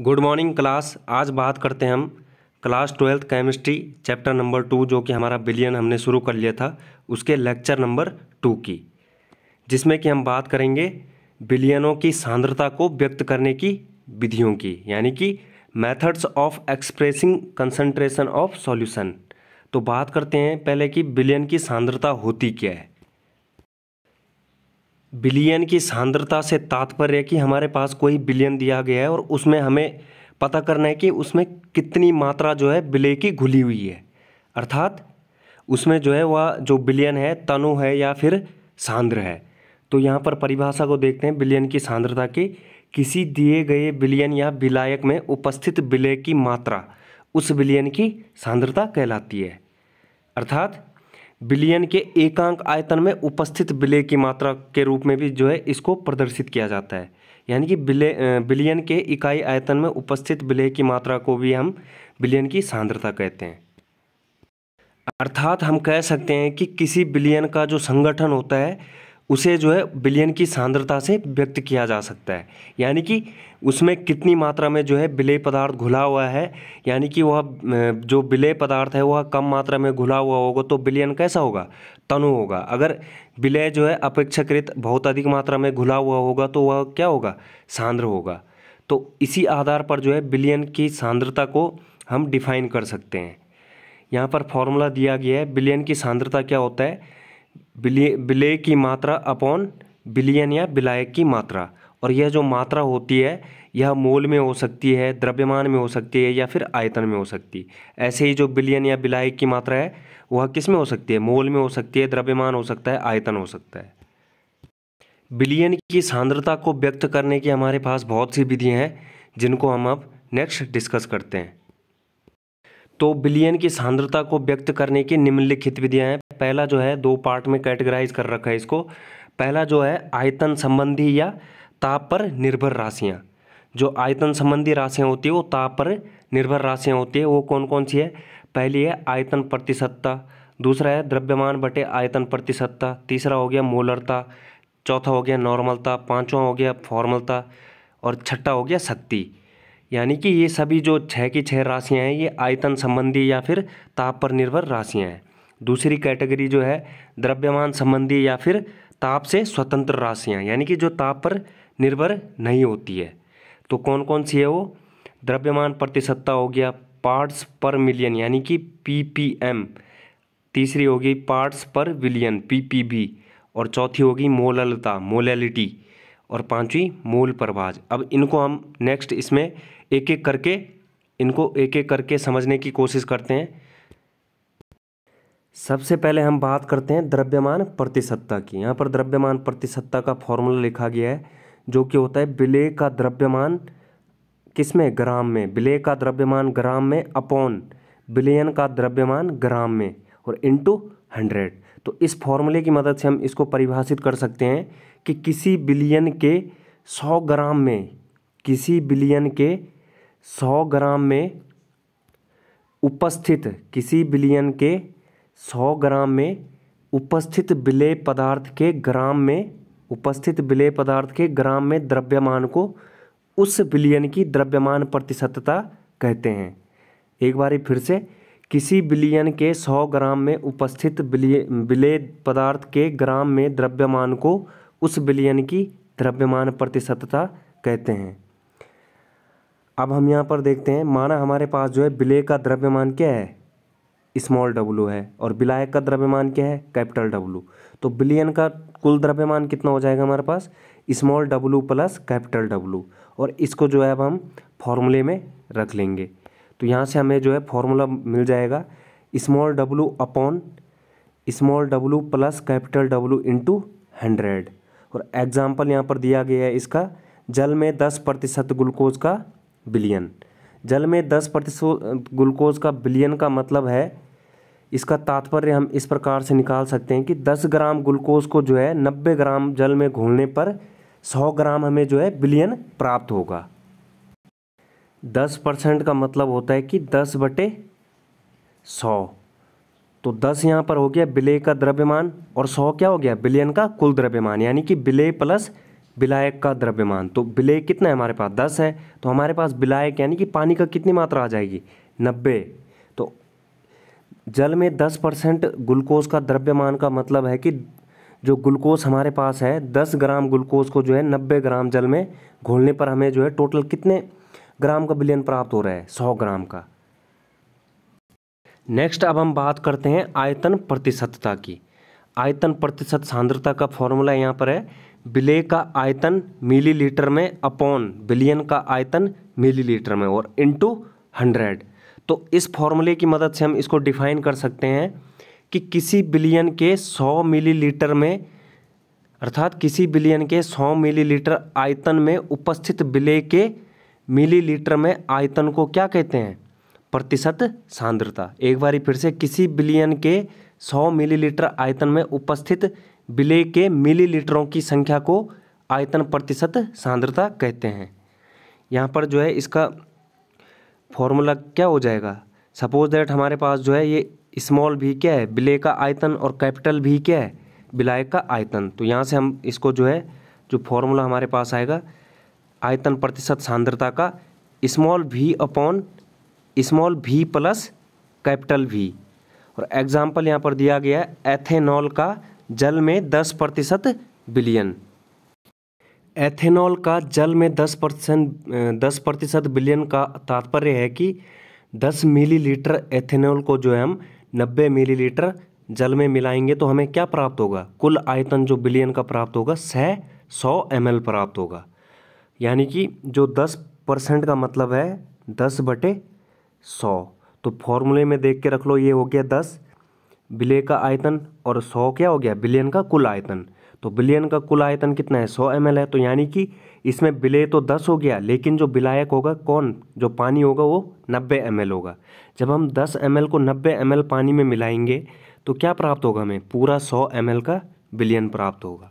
good morning class आज बात करते हैं हम class twelfth chemistry chapter number two जो कि हमारा बिलियन हमने शुरू कर लिया था उसके लेक्चर नंबर टू की जिसमें कि हम बात करेंगे बिलियनों की सांद्रता को व्यक्त करने की विधियों की यानी कि methods of expressing concentration of solution तो बात करते हैं पहले कि बिलियन की सांद्रता होती क्या है बिलियन की सांद्रता से तात्पर्य कि हमारे पास कोई बिलियन दिया गया है और उसमें हमें पता करना है कि उसमें कितनी मात्रा जो है बिले की घुली हुई है अर्थात उसमें जो है वह जो बिलियन है तनु है या फिर सांद्र है तो यहाँ पर परिभाषा को देखते हैं बिलियन की सांद्रता की किसी दिए गए बिलियन या विलायक में उपस्थित बिलय की मात्रा उस बिलियन की सांद्रता कहलाती है अर्थात बिलियन के एकांक आयतन में उपस्थित विलय की मात्रा के रूप में भी जो है इसको प्रदर्शित किया जाता है यानी कि बिले बिलियन के इकाई आयतन में उपस्थित विलय की मात्रा को भी हम बिलियन की सांद्रता कहते हैं अर्थात हम कह सकते हैं कि किसी बिलियन का जो संगठन होता है उसे जो है विलयन की सांद्रता से व्यक्त किया जा सकता है यानी कि उसमें कितनी मात्रा में जो है विलय पदार्थ घुला हुआ है यानी कि वह जो विलय पदार्थ है वह कम मात्रा में घुला हुआ होगा तो विलयन कैसा होगा तनु होगा अगर विलय जो है अपेक्षाकृत बहुत अधिक मात्रा में घुला हुआ होगा तो वह क्या होगा सांद्र होगा तो इसी आधार पर जो है विलयन की सांद्रता को हम डिफाइन कर सकते हैं यहाँ पर फॉर्मूला दिया गया है विलयन की सांद्रता क्या होता है बिलिय की मात्रा अपॉन बिलियन या बिलायक की मात्रा और यह जो मात्रा होती है यह मोल में हो सकती है द्रव्यमान में हो सकती है या फिर आयतन में हो सकती है ऐसे ही जो बिलियन या बिलायक की मात्रा है वह किस में हो सकती है मोल में हो सकती है द्रव्यमान हो सकता है आयतन हो सकता है बिलियन की सांद्रता को व्यक्त करने की हमारे पास बहुत सी विधियाँ हैं जिनको हम अब नेक्स्ट डिस्कस करते हैं तो बिलियन की सांद्रता को व्यक्त करने की निम्नलिखित विधियाँ हैं पहला जो है दो पार्ट में कैटेगराइज कर रखा है इसको पहला जो है आयतन संबंधी या ताप पर निर्भर राशियाँ जो आयतन संबंधी राशियाँ होती है वो ताप पर निर्भर राशियाँ होती है वो कौन कौन सी है पहली है आयतन प्रतिशतता दूसरा है द्रव्यमान बटे आयतन प्रतिशतता तीसरा हो गया मोलरता चौथा हो गया नॉर्मलता पाँचवा हो गया फॉर्मलता और छठा हो गया शक्ति यानी कि ये सभी जो छः की छः राशियाँ हैं ये आयतन संबंधी या फिर ताप पर निर्भर राशियाँ हैं दूसरी कैटेगरी जो है द्रव्यमान संबंधी या फिर ताप से स्वतंत्र राशियाँ यानी कि जो ताप पर निर्भर नहीं होती है तो कौन कौन सी है वो द्रव्यमान प्रतिशतता हो गया पार्ट्स पर मिलियन यानी कि पीपीएम तीसरी होगी पार्ट्स पर विलियन पीपीबी और चौथी होगी मोललता मोलैलिटी और पांचवी मोल प्रभाज अब इनको हम नेक्स्ट इसमें एक एक करके इनको एक एक करके समझने की कोशिश करते हैं सबसे पहले हम बात करते हैं द्रव्यमान प्रतिशतता की यहाँ पर द्रव्यमान प्रतिशतता का फॉर्मूला लिखा गया है जो कि होता है बिले का द्रव्यमान किस में ग्राम में बिले का द्रव्यमान ग्राम में अपॉन बिलियन का द्रव्यमान ग्राम में और इंटू हंड्रेड तो इस फॉर्मूले की मदद से हम इसको परिभाषित कर सकते हैं कि किसी बिलियन के सौ ग्राम में किसी बिलियन के सौ ग्राम में उपस्थित किसी बिलियन के सौ ग्राम में उपस्थित विलय पदार्थ के ग्राम में उपस्थित विलय पदार्थ के ग्राम में द्रव्यमान को उस विलयन की द्रव्यमान प्रतिशतता कहते हैं एक बार फिर से किसी विलयन के 100 ग्राम में उपस्थित विलय पदार्थ के ग्राम में द्रव्यमान को उस विलयन की द्रव्यमान प्रतिशतता कहते हैं अब हम यहाँ पर देखते हैं माना हमारे पास जो है विलय का द्रव्यमान क्या है स्मॉल डब्लू है और विलायक का द्रव्यमान क्या है कैपिटल डब्लू तो बिलियन का कुल द्रव्यमान कितना हो जाएगा हमारे पास small W plus capital W और इसको जो है अब हम फॉर्मूले में रख लेंगे तो यहाँ से हमें जो है फॉर्मूला मिल जाएगा small W upon small W plus capital W into hundred और एग्जाम्पल यहाँ पर दिया गया है इसका जल में दस प्रतिशत ग्लूकोज का बिलियन जल में दस प्रतिशत ग्लूकोज का बिलियन का मतलब है इसका तात्पर्य हम इस प्रकार से निकाल सकते हैं कि 10 ग्राम ग्लूकोज को जो है 90 ग्राम जल में घोलने पर 100 ग्राम हमें जो है बिलियन प्राप्त होगा 10 परसेंट का मतलब होता है कि 10 बटे सौ तो 10 यहाँ पर हो गया बिले का द्रव्यमान और 100 क्या हो गया बिलियन का कुल द्रव्यमान यानी कि बिले प्लस विलायक का द्रव्यमान तो विलय कितना है हमारे पास दस है तो हमारे पास विलायक यानी कि पानी का कितनी मात्रा आ जाएगी नब्बे तो जल में दस परसेंट ग्लूकोज का द्रव्यमान का मतलब है कि जो ग्लूकोज हमारे पास है दस ग्राम ग्लूकोज को जो है नब्बे ग्राम जल में घोलने पर हमें जो है टोटल कितने ग्राम का विलयन प्राप्त हो रहा है सौ ग्राम का नेक्स्ट अब हम बात करते हैं आयतन प्रतिशतता की आयतन प्रतिशत सांद्रता का फॉर्मूला यहाँ पर है बिले का आयतन मिलीलीटर में अपॉन बिलियन का आयतन मिलीलीटर में और इनटू हंड्रेड तो इस फॉर्मूले की मदद से हम इसको डिफाइन कर सकते हैं कि किसी बिलियन के सौ मिलीलीटर में अर्थात किसी बिलियन के सौ मिलीलीटर आयतन में उपस्थित बिले के मिलीलीटर में आयतन को क्या कहते हैं प्रतिशत सांद्रता एक बार फिर से किसी बिलियन के सौ मिलीलीटर आयतन में उपस्थित विलय के मिलीलीटरों की संख्या को आयतन प्रतिशत सांद्रता कहते हैं यहाँ पर जो है इसका फॉर्मूला क्या हो जाएगा सपोज दैट हमारे पास जो है ये स्मॉल भी क्या है विलय का आयतन और कैपिटल भी क्या है विलय का आयतन तो यहाँ से हम इसको जो है जो फॉर्मूला हमारे पास आएगा आयतन प्रतिशत सांद्रता का small V upon small V plus capital V और एग्जाम्पल यहाँ पर दिया गया है एथेनॉल का जल में दस प्रतिशत बिलियन एथेनॉल का जल में दस परसेंट दस प्रतिशत बिलियन का तात्पर्य है कि दस मिलीलीटर एथेनॉल को जो है हम नब्बे मिलीलीटर जल में मिलाएंगे तो हमें क्या प्राप्त होगा कुल आयतन जो बिलियन का प्राप्त होगा सह सौ एम प्राप्त होगा यानी कि जो दस परसेंट का मतलब है दस बटे सौ तो फॉर्मूले में देख के रख लो ये हो गया दस बिले का आयतन और सौ क्या हो गया बिलियन का कुल आयतन तो बिलियन का कुल आयतन कितना है सौ एम है तो यानी कि इसमें बिले तो दस हो गया लेकिन जो बिलायक होगा कौन जो पानी होगा वो नब्बे एम होगा जब हम दस एम को नब्बे एम पानी में मिलाएंगे तो क्या प्राप्त होगा हमें पूरा सौ एम का बिलियन प्राप्त होगा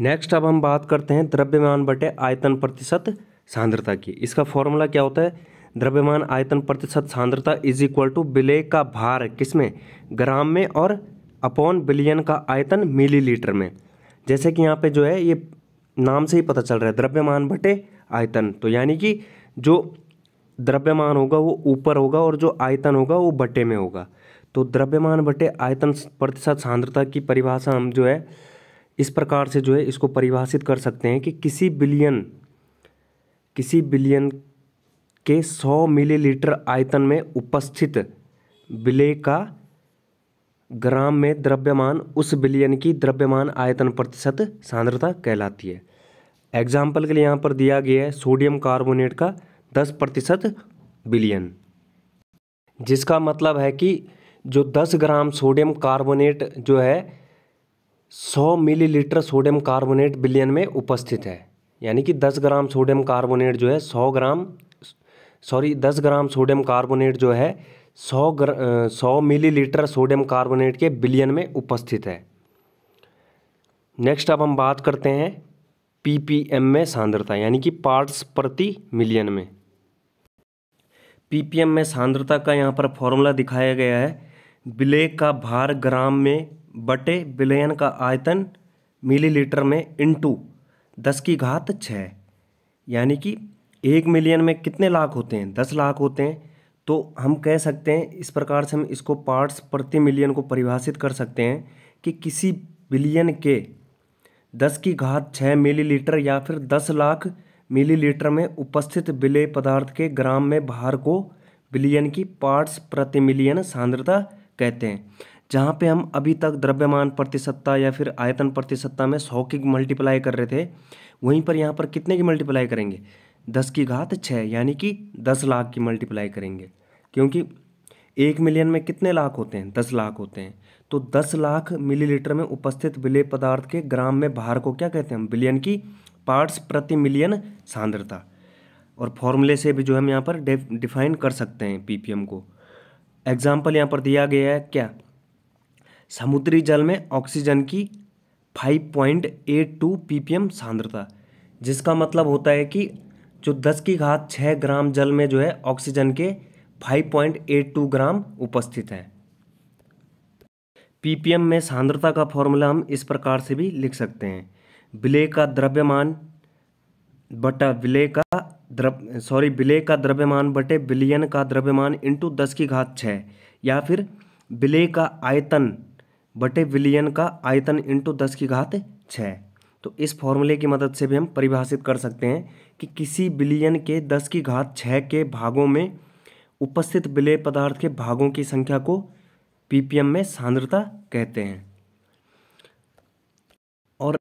नेक्स्ट अब हम बात करते हैं द्रव्यमान बटे आयतन प्रतिशत सांद्रता की इसका फॉर्मूला क्या होता है द्रव्यमान आयतन प्रतिशत सांद्रता इज इक्वल टू बिले का भार किसमें ग्राम में और अपॉन बिलियन का आयतन मिलीलीटर में जैसे कि यहाँ पे जो है ये नाम से ही पता चल रहा है द्रव्यमान बटे आयतन तो यानी कि जो द्रव्यमान होगा वो ऊपर होगा और जो आयतन होगा वो बटे में होगा तो द्रव्यमान बटे आयतन प्रतिशत सांद्रता की परिभाषा हम जो है इस प्रकार से जो है इसको परिभाषित कर सकते हैं कि किसी बिलियन किसी बिलियन के 100 मिलीलीटर आयतन में उपस्थित बिले का ग्राम में द्रव्यमान उस बिलियन की द्रव्यमान आयतन प्रतिशत सांद्रता कहलाती है एग्जाम्पल के लिए यहाँ पर दिया गया है सोडियम कार्बोनेट का 10 प्रतिशत बिलियन जिसका मतलब है कि जो 10 ग्राम सोडियम कार्बोनेट जो है 100 मिलीलीटर सोडियम कार्बोनेट बिलियन में उपस्थित है यानी कि 10 ग्राम सोडियम कार्बोनेट जो है 100 ग्राम सॉरी दस ग्राम सोडियम कार्बोनेट जो है सौ ग्र सौ मिलीलीटर सोडियम कार्बोनेट के बिलियन में उपस्थित है नेक्स्ट अब हम बात करते हैं पीपीएम में सांद्रता यानी कि पार्ट्स प्रति मिलियन में पीपीएम में सांद्रता का यहाँ पर फॉर्मूला दिखाया गया है बिले का भार ग्राम में बटे बिलियन का आयतन मिलीलीटर में इंटू दस की घात छः यानी कि एक मिलियन में कितने लाख होते हैं दस लाख होते हैं तो हम कह सकते हैं इस प्रकार से हम इसको पार्ट्स प्रति मिलियन को परिभाषित कर सकते हैं कि किसी बिलियन के दस की घात छः मिलीलीटर या फिर दस लाख मिलीलीटर में उपस्थित बिले पदार्थ के ग्राम में भार को बिलियन की पार्ट्स प्रति मिलियन सांद्रता कहते हैं जहाँ पे हम अभी तक द्रव्यमान प्रतिशतता या फिर आयतन प्रतिशतता में सौ की मल्टीप्लाई कर रहे थे वहीं पर यहाँ पर कितने की मल्टीप्लाई करेंगे दस की घात छः यानी कि दस लाख की मल्टीप्लाई करेंगे क्योंकि एक मिलियन में कितने लाख होते हैं दस लाख होते हैं तो दस लाख मिलीलीटर में उपस्थित विलय पदार्थ के ग्राम में भार को क्या कहते हैं बिलियन की पार्ट्स प्रति मिलियन सांद्रता और फॉर्मूले से भी जो हम यहाँ पर डिफाइन कर सकते हैं पीपीएम को एग्जाम्पल यहाँ पर दिया गया है क्या समुद्री जल में ऑक्सीजन की 5.82 पीपीएम सांद्रता जिसका मतलब होता है कि जो दस की घात छः ग्राम जल में जो है ऑक्सीजन के five point eight two gram उपस्थित है पीपीएम में सांद्रता का फॉर्मूला हम इस प्रकार से भी लिख सकते हैं विले का द्रव्यमान बटा विले का द्रव सॉरी विले का द्रव्यमान बटे बिलियन का द्रव्यमान इंटू दस की घात छः या फिर विले का आयतन बटे विलियन का आयतन इंटू दस की घात छः तो इस फॉर्मूले की मदद से भी हम परिभाषित कर सकते हैं कि किसी बिलियन के दस की घात छः के भागों में उपस्थित विलय पदार्थ के भागों की संख्या को पीपीएम में सांद्रता कहते हैं और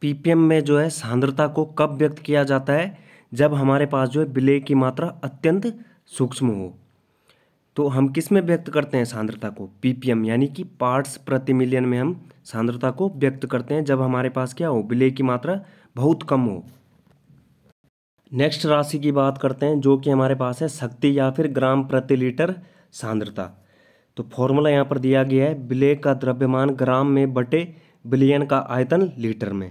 पीपीएम में जो है सांद्रता को कब व्यक्त किया जाता है जब हमारे पास जो है विलय की मात्रा अत्यंत सूक्ष्म हो तो हम किस में व्यक्त करते हैं सांद्रता को पीपीएम यानी कि पार्ट्स प्रति मिलियन में हम सांद्रता को व्यक्त करते हैं जब हमारे पास क्या हो विलय की मात्रा बहुत कम हो नेक्स्ट राशि की बात करते हैं जो कि हमारे पास है शक्ति या फिर ग्राम प्रति लीटर सांद्रता तो फॉर्मूला यहाँ पर दिया गया है बिले का द्रव्यमान ग्राम में बटे बिलियन का आयतन लीटर में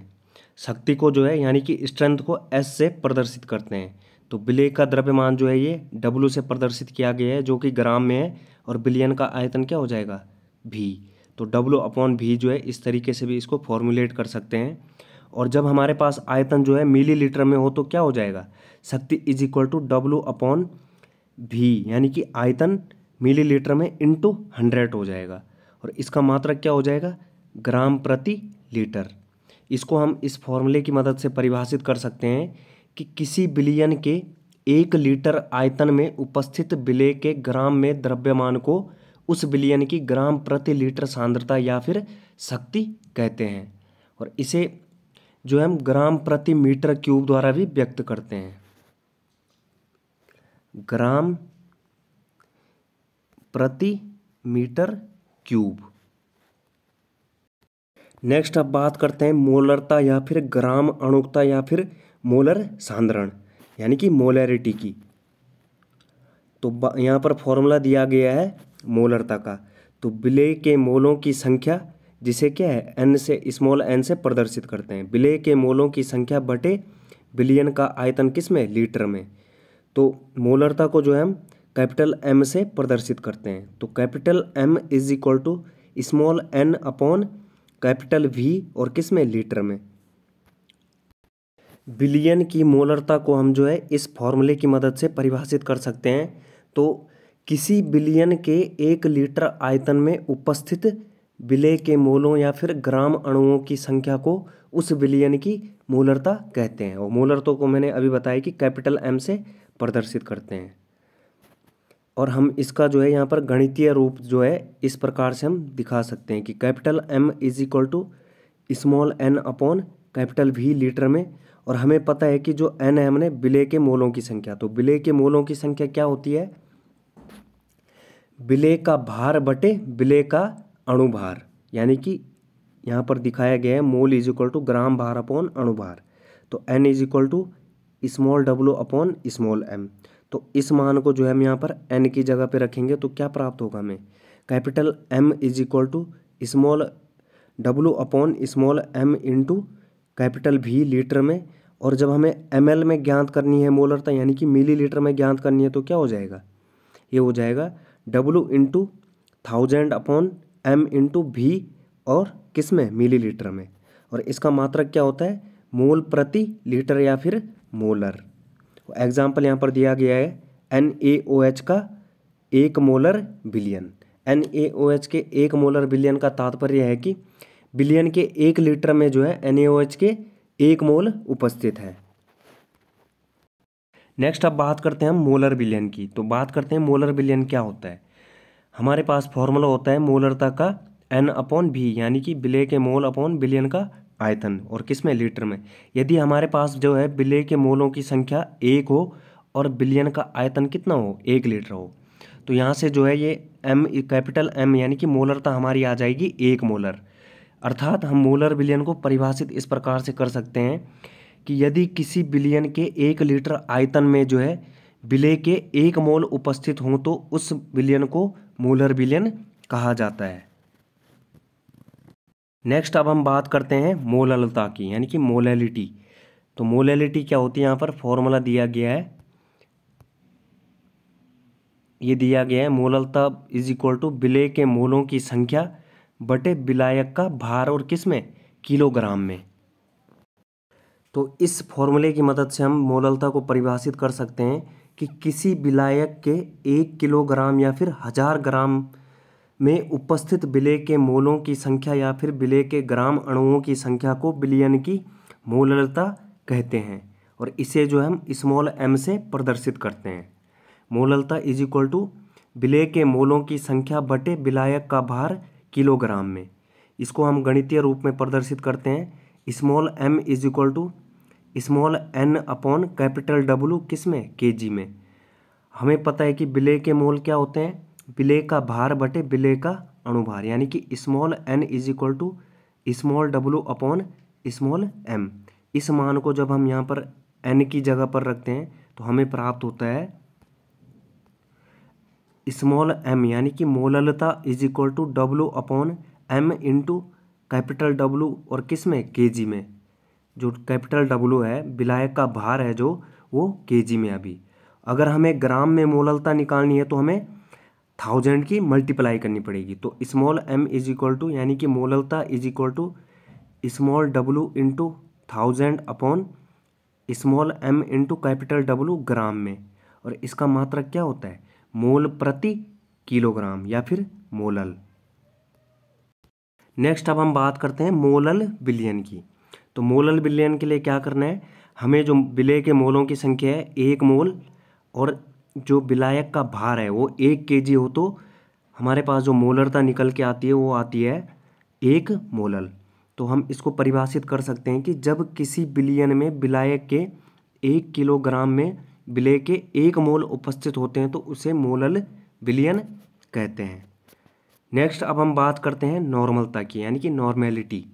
शक्ति को जो है यानी कि स्ट्रेंथ को एस से प्रदर्शित करते हैं तो बिले का द्रव्यमान जो है ये डब्लू से प्रदर्शित किया गया है जो कि ग्राम में है और बिलियन का आयतन क्या हो जाएगा भी तो डब्लू अपॉन भी जो है इस तरीके से भी इसको फॉर्मुलेट कर सकते हैं और जब हमारे पास आयतन जो है मिलीलीटर में हो तो क्या हो जाएगा शक्ति is equal to W upon V यानी कि आयतन मिलीलीटर में इंटू हंड्रेड हो जाएगा और इसका मात्रक क्या हो जाएगा ग्राम प्रति लीटर इसको हम इस फॉर्मूले की मदद से परिभाषित कर सकते हैं कि किसी बिलियन के एक लीटर आयतन में उपस्थित बिले के ग्राम में द्रव्यमान को उस बिलियन की ग्राम प्रति लीटर सांद्रता या फिर शक्ति कहते हैं और इसे जो हम ग्राम प्रति मीटर क्यूब द्वारा भी व्यक्त करते हैं ग्राम प्रति मीटर क्यूब नेक्स्ट अब बात करते हैं मोलरता या फिर ग्राम अणुकता या फिर मोलर सांद्रण यानी कि मोलरिटी की तो यहाँ पर फॉर्मूला दिया गया है मोलरता का तो बिले के मोलों की संख्या जिसे क्या है एन से स्मॉल एन से प्रदर्शित करते हैं बिले के मोलों की संख्या बटे बिलियन का आयतन किस में लीटर में तो मोलरता को जो है हम कैपिटल एम से प्रदर्शित करते हैं तो capital M is equal to small N upon capital V और किस में लीटर में बिलियन की मोलरता को हम जो है इस फॉर्मूले की मदद से परिभाषित कर सकते हैं तो किसी बिलियन के एक लीटर आयतन में उपस्थित विलय के मोलों या फिर ग्राम अणुओं की संख्या को उस विलयन की मोलरता कहते हैं और मोलरतों को मैंने अभी बताया कि कैपिटल एम से प्रदर्शित करते हैं और हम इसका जो है यहाँ पर गणितीय रूप जो है इस प्रकार से हम दिखा सकते हैं कि capital M is equal to small N upon capital V litre में और हमें पता है कि जो एन है हमने बिले के मोलों की संख्या तो बिले के मोलों की संख्या क्या होती है बिले का भार बटे बिले का अणुभार यानी कि यहाँ पर दिखाया गया है mole is equal to gram भार अपॉन अणुभार तो N is equal to small W upon small M तो इस मान को जो है हम यहाँ पर एन की जगह पे रखेंगे तो क्या प्राप्त होगा हमें capital M is equal to small W upon small M into capital V litre में और जब हमें एम एल में ज्ञात करनी है मोलरता यानी कि मिली लीटर में ज्ञात करनी है तो क्या हो जाएगा ये हो जाएगा W into thousand upon M into V और किस में मिलीलीटर में और इसका मात्रक क्या होता है मोल प्रति लीटर या फिर मोलर एग्जाम्पल तो यहाँ पर दिया गया है एन ए ओ एच का एक मोलर बिलियन एन ए ओ एच के एक मोलर बिलियन का तात्पर्य है कि बिलियन के एक लीटर में जो है एन ए ओ एच के एक मोल उपस्थित है नेक्स्ट अब बात करते हैं हम मोलर बिलियन की तो बात करते हैं मोलर बिलियन क्या होता है हमारे पास फॉर्मूला होता है मोलरता का एन अपॉन भी यानी कि बिले के मोल अपॉन बिलियन का आयतन और किस में लीटर में यदि हमारे पास जो है बिले के मोलों की संख्या एक हो और बिलियन का आयतन कितना हो एक लीटर हो तो यहाँ से जो है ये एम कैपिटल एम यानी कि मोलरता हमारी आ जाएगी एक मोलर अर्थात हम मोलर बिलियन को परिभाषित इस प्रकार से कर सकते हैं कि यदि किसी बिलियन के एक लीटर आयतन में जो है विलय के एक मोल उपस्थित हों तो उस विलयन को मोलर विलयन कहा जाता है नेक्स्ट अब हम बात करते हैं मोललता की यानी कि मोलैलिटी तो मोलैलिटी क्या होती है यहाँ पर फॉर्मूला दिया गया है ये दिया गया है मोललता इज इक्वल टू विलय के मोलों की संख्या बटे विलायक का भार और किस में किलोग्राम में तो इस फॉर्मूले की मदद से हम मोललता को परिभाषित कर सकते हैं कि किसी विलायक के एक किलोग्राम या फिर हज़ार ग्राम में उपस्थित बिले के मोलों की संख्या या फिर बिले के ग्राम अणुओं की संख्या को बिलियन की मोललता कहते हैं और इसे जो हम स्मॉल एम से प्रदर्शित करते हैं मोललता इज इक्वल टू बिले के मोलों की संख्या बटे विलायक का भार किलोग्राम में इसको हम गणितीय रूप में प्रदर्शित करते हैं small M is equal to small N upon capital W किस में के जी में हमें पता है कि बिले के मोल क्या होते हैं बिले का भार बटे बिले का अणुभार यानी कि small N is equal to small W upon small M इस मान को जब हम यहाँ पर एन की जगह पर रखते हैं तो हमें प्राप्त होता है स्मॉल एम यानी कि मोललता is equal to W upon M into capital W और किस में के जी में जो कैपिटल डब्लू है विलायक का भार है जो वो केजी में अभी अगर हमें ग्राम में मोललता निकालनी है तो हमें थाउजेंड की मल्टीप्लाई करनी पड़ेगी तो small M is equal to यानी कि मोललता is equal to small W into thousand upon small M into capital W gram में और इसका मात्रक क्या होता है मोल प्रति किलोग्राम या फिर मोलल नेक्स्ट अब हम बात करते हैं मोलल बिलियन की तो मोलल विलयन के लिए क्या करना है हमें जो विलय के मोलों की संख्या है एक मोल और जो विलायक का भार है वो एक के जी हो तो हमारे पास जो मोलरता निकल के आती है वो आती है एक मोलल तो हम इसको परिभाषित कर सकते हैं कि जब किसी बिलियन में विलायक के एक किलोग्राम में विलय के एक मोल उपस्थित होते हैं तो उसे मोलल बिलियन कहते हैं नेक्स्ट अब हम बात करते हैं नॉर्मलता की यानी कि नॉर्मेलिटी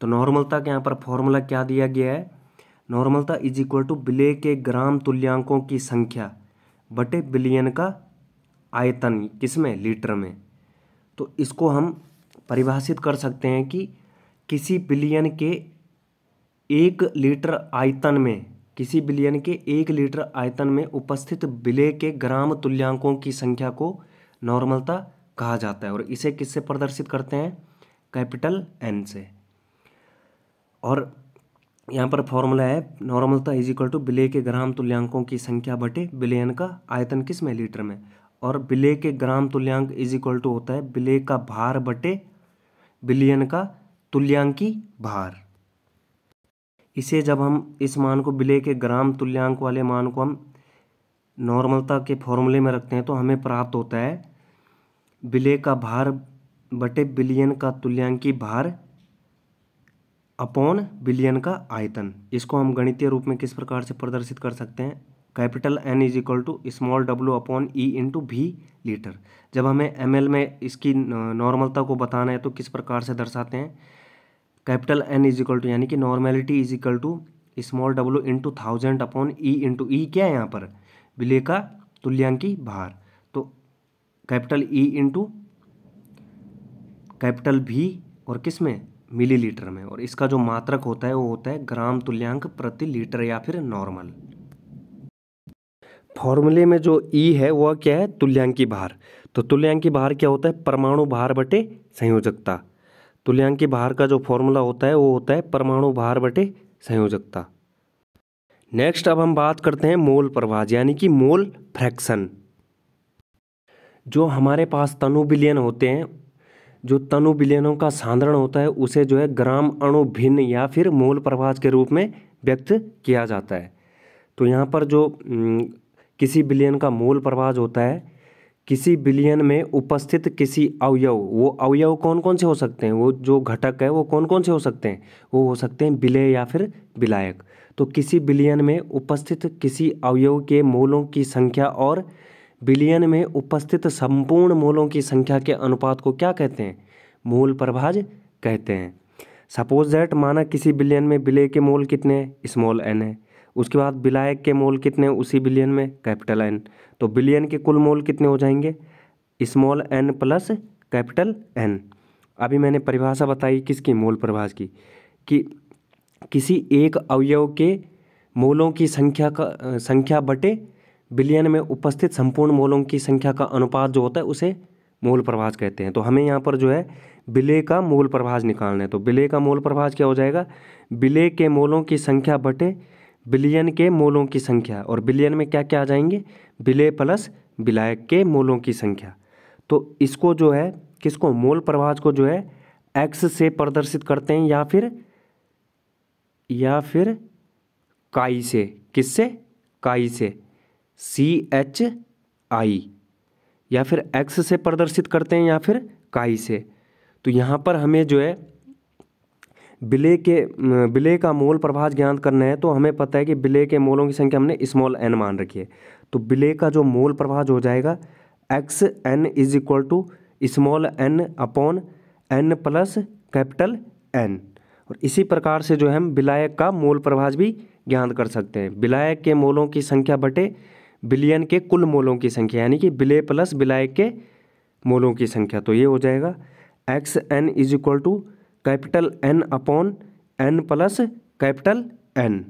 तो नॉर्मलता के यहाँ पर फॉर्मूला क्या दिया गया है नॉर्मलता इज इक्वल टू बिले के ग्राम तुल्यांकों की संख्या बटे बिलियन का आयतन किसमें लीटर में तो इसको हम परिभाषित कर सकते हैं कि किसी बिलियन के एक लीटर आयतन में किसी बिलियन के एक लीटर आयतन में उपस्थित बिले के ग्राम तुल्यांकों की संख्या को नॉर्मलता कहा जाता है और इसे किससे प्रदर्शित करते हैं कैपिटल एन से और यहाँ पर फॉर्मूला है नॉर्मलता इज इक्वल टू बिले के ग्राम तुल्यांकों की संख्या बटे बिलियन का आयतन किस में लीटर में और बिले के ग्राम तुल्यांक इज इक्वल टू होता है बिले का भार बटे बिलियन का तुल्यांकी भार इसे जब हम इस मान को बिले के ग्राम तुल्यांक वाले मान को हम नॉर्मलता के फॉर्मूले में रखते हैं तो हमें प्राप्त होता है बिले का भार बटे बिलियन का तुल्यांकी भार अपॉन बिलियन का आयतन इसको हम गणितीय रूप में किस प्रकार से प्रदर्शित कर सकते हैं capital N is equal to small W upon E into V litre जब हमें एम में इसकी नॉर्मलता को बताना है तो किस प्रकार से दर्शाते हैं capital N is equal to यानी कि normality is equal to small W into thousand upon E into E क्या है यहाँ पर विलय का तुल्यांकी भार तो capital E e into capital V और किस में मिलीलीटर में और इसका जो मात्रक होता है वो होता है ग्राम तुल्यांक प्रति लीटर या फिर नॉर्मल फॉर्मूले में जो ई e है वह क्या है तुल्यांकी भार तो तुल्यांकी भार क्या होता है परमाणु भार बटे संयोजकता तुल्यांकी भार का जो फॉर्मूला होता है वो होता है परमाणु भार बटे संयोजकता नेक्स्ट अब हम बात करते हैं मोल प्रवाह यानी कि मोल फ्रैक्शन जो हमारे पास तनु बिलियन होते हैं जो तनु विलयनों का सांद्रण होता है उसे जो है ग्राम अणु भिन्न या फिर मूल प्रभाज के रूप में व्यक्त किया जाता है तो यहाँ पर जो किसी विलयन का मूल प्रभाज होता है किसी विलयन में उपस्थित किसी अवयव वो अवयव कौन कौन से हो सकते हैं वो जो घटक है वो कौन कौन से हो सकते हैं वो हो सकते हैं विलय या फिर विलायक तो किसी विलयन में उपस्थित किसी अवयव के मूलों की संख्या और बिलियन में उपस्थित संपूर्ण मोलों की संख्या के अनुपात को क्या कहते हैं मोल प्रभाज कहते हैं सपोज दैट माना किसी बिलियन में बिले के मोल कितने स्मॉल एन है उसके बाद बिलायक के मोल कितने उसी बिलियन में कैपिटल एन तो बिलियन के कुल मोल कितने हो जाएंगे small N plus capital N अभी मैंने परिभाषा बताई किसकी मोल प्रभाज की कि किसी एक अवयव के मोलों की संख्या का संख्या बटे बिलियन में उपस्थित संपूर्ण मोलों की संख्या का अनुपात जो होता है उसे मोल प्रभाज कहते हैं तो हमें यहाँ पर जो है बिले का मोल प्रभाज निकालना है तो बिले का मोल प्रभाज क्या हो जाएगा बिले के मोलों की संख्या बटे बिलियन के मोलों की संख्या और बिलियन में क्या क्या आ जाएंगे बिले प्लस बिलायक के मोलों की संख्या तो इसको जो है किसको मोल प्रभाज को जो है एक्स से प्रदर्शित करते हैं या फिर या फिर काई से किससे काई से सी एच आई या फिर एक्स से प्रदर्शित करते हैं या फिर काई से तो यहाँ पर हमें जो है बिले के बिले का मोल प्रभाज ज्ञात करना है तो हमें पता है कि बिले के मोलों की संख्या हमने स्मॉल एन मान रखी है तो बिले का जो मोल प्रभाज हो जाएगा x N is equal to small N upon N plus capital N और इसी प्रकार से जो है हम विलायक का मोल प्रभाज भी ज्ञात कर सकते हैं विलायक के मोलों की संख्या बटे बिलियन के कुल मोलों की संख्या यानी कि बिले प्लस बिलाय के मोलों की संख्या तो ये हो जाएगा x N is equal to capital N upon N plus capital N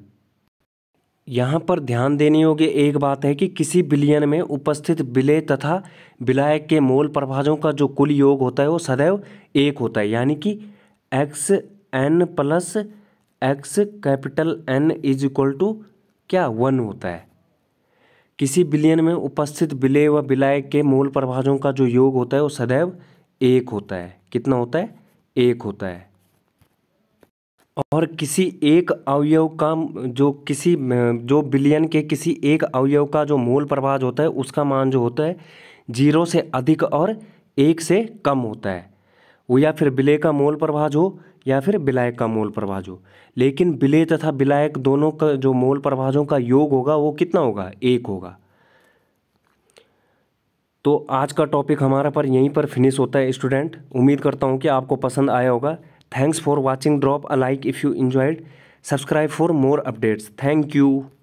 यहाँ पर ध्यान देनी होगी एक बात है कि किसी बिलियन में उपस्थित बिले तथा बिलाय के मोल प्रभाजों का जो कुल योग होता है वो सदैव एक होता है यानी कि x n plus x capital N is equal to क्या वन होता है किसी बिलियन में उपस्थित बिले व बिलाय के मूल प्रभाजों का जो योग होता है वो सदैव एक होता है कितना होता है एक होता है और किसी एक अवयव का जो किसी जो बिलियन के किसी एक अवयव का जो मूल प्रभाज होता है उसका मान जो होता है जीरो से अधिक और एक से कम होता है वो या फिर बिले का मूल प्रभाज हो या फिर विलायक का मोल प्रभाजो लेकिन विलय तथा विलायक दोनों का जो मोल प्रभाजों का योग होगा वो कितना होगा एक होगा तो आज का टॉपिक हमारा पर यहीं पर फिनिश होता है स्टूडेंट उम्मीद करता हूँ कि आपको पसंद आया होगा thanks for watching drop a like if you enjoyed subscribe for more updates thank you